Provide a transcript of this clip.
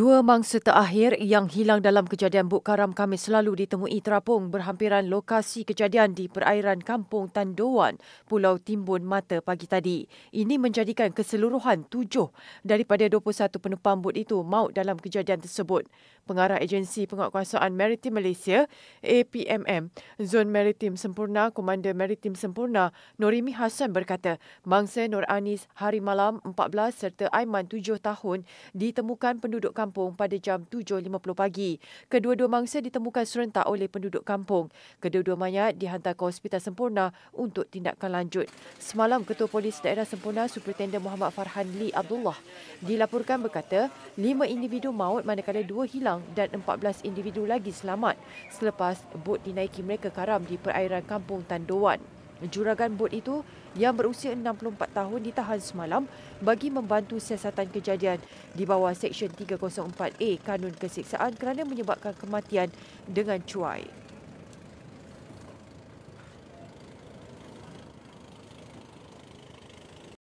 Dua mangsa terakhir yang hilang dalam kejadian Buk Karam kami selalu ditemui terapung berhampiran lokasi kejadian di perairan Kampung Tandoan, Pulau Timbun Mata pagi tadi. Ini menjadikan keseluruhan tujuh daripada 21 penumpang bot itu maut dalam kejadian tersebut. Pengarah Agensi Penguatkuasaan Maritim Malaysia, APMM, Zon Maritim Sempurna, Komander Maritim Sempurna, Norimi Hassan berkata, mangsa Nur Anis hari malam 14 serta Aiman 7 tahun ditemukan penduduk kampung kampung pada jam 7.50 pagi. Kedua-dua mangsa ditemukan serentak oleh penduduk kampung. Kedua-dua mayat dihantar ke Hospital Sempurna untuk tindakan lanjut. Semalam, Ketua Polis Daerah Sempurna Superintenden Muhammad Farhan Lee Abdullah dilaporkan berkata, lima individu maut manakala dua hilang dan 14 individu lagi selamat selepas bot dinaiki mereka karam di perairan kampung Tandoan. Juragan bot itu yang berusia 64 tahun ditahan semalam bagi membantu siasatan kejadian di bawah Seksyen 304A Kanun Kesiksaan kerana menyebabkan kematian dengan cuai.